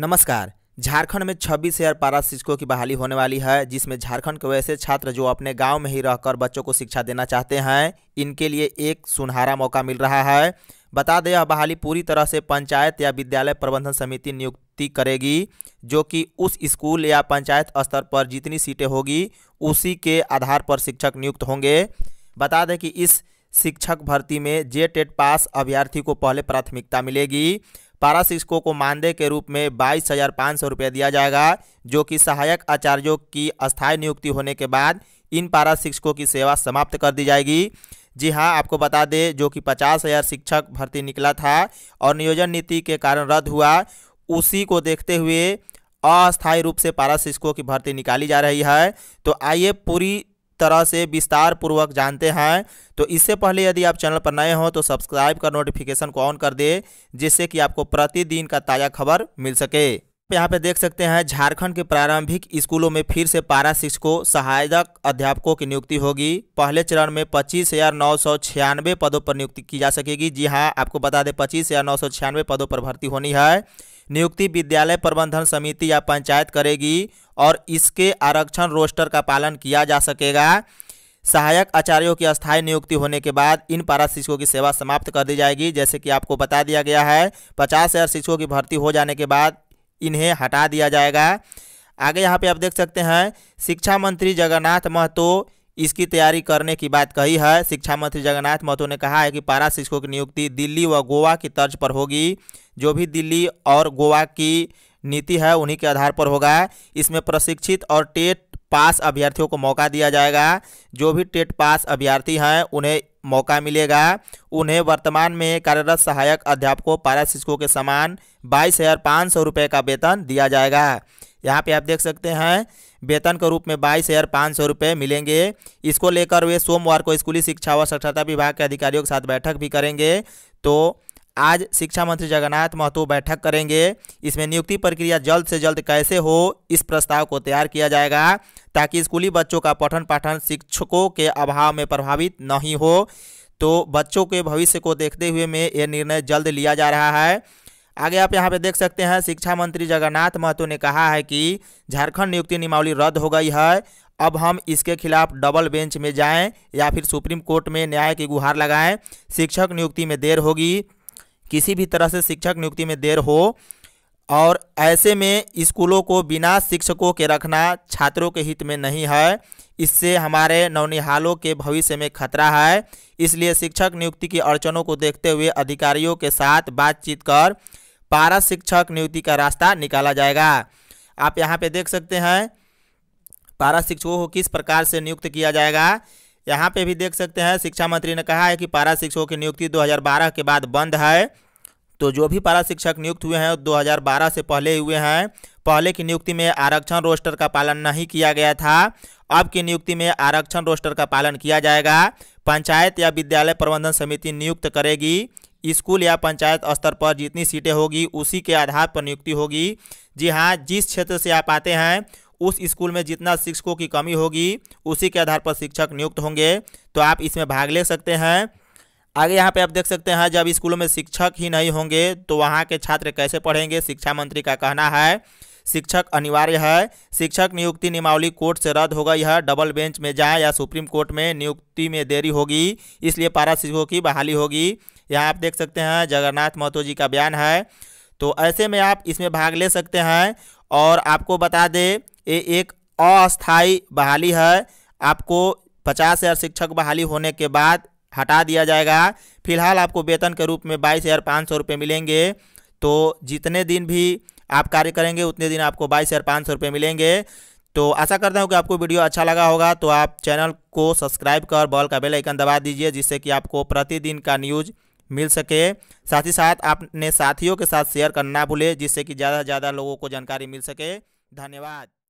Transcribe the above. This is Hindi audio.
नमस्कार झारखंड में 26 हजार पारा शिक्षकों की बहाली होने वाली है जिसमें झारखंड के वैसे छात्र जो अपने गांव में ही रहकर बच्चों को शिक्षा देना चाहते हैं इनके लिए एक सुनहरा मौका मिल रहा है बता दें यह बहाली पूरी तरह से पंचायत या विद्यालय प्रबंधन समिति नियुक्ति करेगी जो कि उस स्कूल या पंचायत स्तर पर जितनी सीटें होगी उसी के आधार पर शिक्षक नियुक्त होंगे बता दें कि इस शिक्षक भर्ती में जे टेट पास अभ्यर्थी को पहले प्राथमिकता मिलेगी पारा शिक्षकों को मानदेय के रूप में बाईस हज़ार पाँच सौ रुपया दिया जाएगा जो कि सहायक आचार्यों की अस्थायी नियुक्ति होने के बाद इन पारा शिक्षकों की सेवा समाप्त कर दी जाएगी जी हाँ आपको बता दें जो कि पचास हज़ार शिक्षक भर्ती निकला था और नियोजन नीति के कारण रद्द हुआ उसी को देखते हुए अस्थायी रूप से पारा शिक्षकों की भर्ती निकाली जा रही है तो आइए पूरी तरह से विस्तार पूर्वक जानते हैं तो इससे पहले यदि आप चैनल पर नए हो तो सब्सक्राइब कर नोटिफिकेशन को ऑन कर दे जिससे कि आपको प्रतिदिन का ताज़ा खबर मिल सके तो यहाँ पे देख सकते हैं झारखंड के प्रारंभिक स्कूलों में फिर से पारा शिक्षकों सहायक अध्यापकों की नियुक्ति होगी पहले चरण में पच्चीस हजार नौ सौ छियानवे पदों पर नियुक्ति की जा सकेगी जी हाँ आपको बता दें पच्चीस हजार नौ सौ छियानवे पदों पर भर्ती होनी है नियुक्ति विद्यालय प्रबंधन समिति या पंचायत करेगी और इसके आरक्षण रोस्टर का पालन किया जा सकेगा सहायक आचार्यों की अस्थायी नियुक्ति होने के बाद इन पारा शिक्षकों की सेवा समाप्त कर दी जाएगी जैसे कि आपको बता दिया गया है पचास हज़ार शिक्षकों की भर्ती हो जाने के बाद इन्हें हटा दिया जाएगा आगे यहाँ पे आप देख सकते हैं शिक्षा मंत्री जगन्नाथ महतो इसकी तैयारी करने की बात कही है शिक्षा मंत्री जगन्नाथ महतो ने कहा है कि पारा शिक्षकों की नियुक्ति दिल्ली व गोवा की तर्ज पर होगी जो भी दिल्ली और गोवा की नीति है उन्हीं के आधार पर होगा इसमें प्रशिक्षित और टेट पास अभ्यर्थियों को मौका दिया जाएगा जो भी टेट पास अभ्यर्थी हैं उन्हें मौका मिलेगा उन्हें वर्तमान में कार्यरत सहायक अध्यापकों पारा शिक्षकों के समान बाईस हज़ार पाँच सौ रुपये का वेतन दिया जाएगा यहाँ पर आप देख सकते हैं वेतन के रूप में बाईस हज़ार पाँच सौ रुपये मिलेंगे इसको लेकर वे सोमवार को स्कूली शिक्षा व साक्षरता विभाग के अधिकारियों के साथ बैठक भी करेंगे तो आज शिक्षा मंत्री जगन्नाथ महतो बैठक करेंगे इसमें नियुक्ति प्रक्रिया जल्द से जल्द कैसे हो इस प्रस्ताव को तैयार किया जाएगा ताकि स्कूली बच्चों का पठन पाठन शिक्षकों के अभाव में प्रभावित नहीं हो तो बच्चों के भविष्य को देखते हुए में यह निर्णय जल्द लिया जा रहा है आगे आप यहाँ पे देख सकते हैं शिक्षा मंत्री जगन्नाथ महतो ने कहा है कि झारखंड नियुक्ति नियमावली रद्द हो गई है अब हम इसके खिलाफ डबल बेंच में जाएं या फिर सुप्रीम कोर्ट में न्याय की गुहार लगाएं शिक्षक नियुक्ति में देर होगी किसी भी तरह से शिक्षक नियुक्ति में देर हो और ऐसे में स्कूलों को बिना शिक्षकों के रखना छात्रों के हित में नहीं है इससे हमारे नौनिहालों के भविष्य में खतरा है इसलिए शिक्षक नियुक्ति की अड़चनों को देखते हुए अधिकारियों के साथ बातचीत कर पारा शिक्षक नियुक्ति का रास्ता निकाला जाएगा आप यहाँ पे देख सकते हैं पारा शिक्षकों को किस प्रकार से नियुक्त किया जाएगा यहाँ पे भी देख सकते हैं शिक्षा मंत्री ने कहा है कि पारा शिक्षकों की नियुक्ति 2012 के बाद बंद है तो जो भी पारा शिक्षक नियुक्त हुए हैं 2012 से पहले हुए हैं पहले की नियुक्ति में आरक्षण रोस्टर का पालन नहीं किया गया था अब की नियुक्ति में आरक्षण रोस्टर का पालन किया जाएगा पंचायत या विद्यालय प्रबंधन समिति नियुक्त करेगी स्कूल या पंचायत स्तर पर जितनी सीटें होगी उसी के आधार पर नियुक्ति होगी जी हाँ जिस क्षेत्र से आप आते हैं उस स्कूल में जितना शिक्षकों की कमी होगी उसी के आधार पर शिक्षक नियुक्त होंगे तो आप इसमें भाग ले सकते हैं आगे यहाँ पे आप देख सकते हैं जब स्कूलों में शिक्षक ही नहीं होंगे तो वहाँ के छात्र कैसे पढ़ेंगे शिक्षा मंत्री का कहना है शिक्षक अनिवार्य है शिक्षक नियुक्ति नियमावली कोर्ट से रद्द हो गई है डबल बेंच में जाए या सुप्रीम कोर्ट में नियुक्ति में देरी होगी इसलिए पारा शिक्षकों की बहाली होगी यहाँ आप देख सकते हैं जगन्नाथ महतो जी का बयान है तो ऐसे में आप इसमें भाग ले सकते हैं और आपको बता दें ये एक अस्थायी बहाली है आपको पचास हज़ार शिक्षक बहाली होने के बाद हटा दिया जाएगा फिलहाल आपको वेतन के रूप में बाईस हज़ार पाँच सौ रुपये मिलेंगे तो जितने दिन भी आप कार्य करेंगे उतने दिन आपको बाईस हज़ार पाँच सौ रुपये मिलेंगे तो आशा करता हूँ कि आपको वीडियो अच्छा लगा होगा तो आप चैनल को सब्सक्राइब कर बॉल का बेलाइकन दबा दीजिए जिससे कि आपको प्रतिदिन का न्यूज़ मिल सके साथ ही साथ आपने साथियों के साथ शेयर करना भूले जिससे कि ज़्यादा से ज़्यादा लोगों को जानकारी मिल सके धन्यवाद